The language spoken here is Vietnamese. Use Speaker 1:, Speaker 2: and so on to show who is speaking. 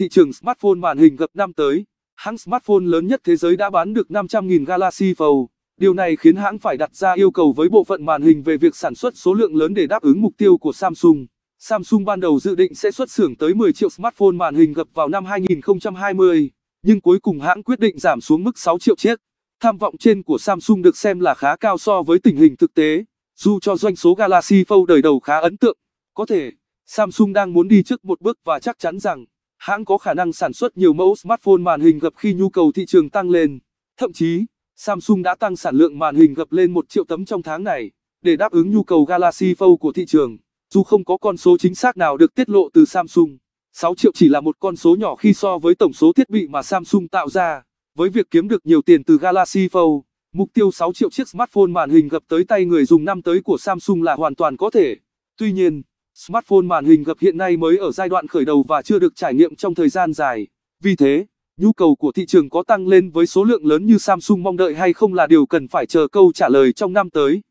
Speaker 1: Thị trường smartphone màn hình gập năm tới, hãng smartphone lớn nhất thế giới đã bán được 500.000 Galaxy Fold. Điều này khiến hãng phải đặt ra yêu cầu với bộ phận màn hình về việc sản xuất số lượng lớn để đáp ứng mục tiêu của Samsung. Samsung ban đầu dự định sẽ xuất xưởng tới 10 triệu smartphone màn hình gập vào năm 2020, nhưng cuối cùng hãng quyết định giảm xuống mức 6 triệu chiếc. Tham vọng trên của Samsung được xem là khá cao so với tình hình thực tế, dù cho doanh số Galaxy Fold đời đầu khá ấn tượng. Có thể, Samsung đang muốn đi trước một bước và chắc chắn rằng hãng có khả năng sản xuất nhiều mẫu smartphone màn hình gập khi nhu cầu thị trường tăng lên. Thậm chí, Samsung đã tăng sản lượng màn hình gập lên 1 triệu tấm trong tháng này để đáp ứng nhu cầu Galaxy Fold của thị trường. Dù không có con số chính xác nào được tiết lộ từ Samsung, 6 triệu chỉ là một con số nhỏ khi so với tổng số thiết bị mà Samsung tạo ra. Với việc kiếm được nhiều tiền từ Galaxy Fold, mục tiêu 6 triệu chiếc smartphone màn hình gập tới tay người dùng năm tới của Samsung là hoàn toàn có thể. Tuy nhiên, Smartphone màn hình gập hiện nay mới ở giai đoạn khởi đầu và chưa được trải nghiệm trong thời gian dài. Vì thế, nhu cầu của thị trường có tăng lên với số lượng lớn như Samsung mong đợi hay không là điều cần phải chờ câu trả lời trong năm tới.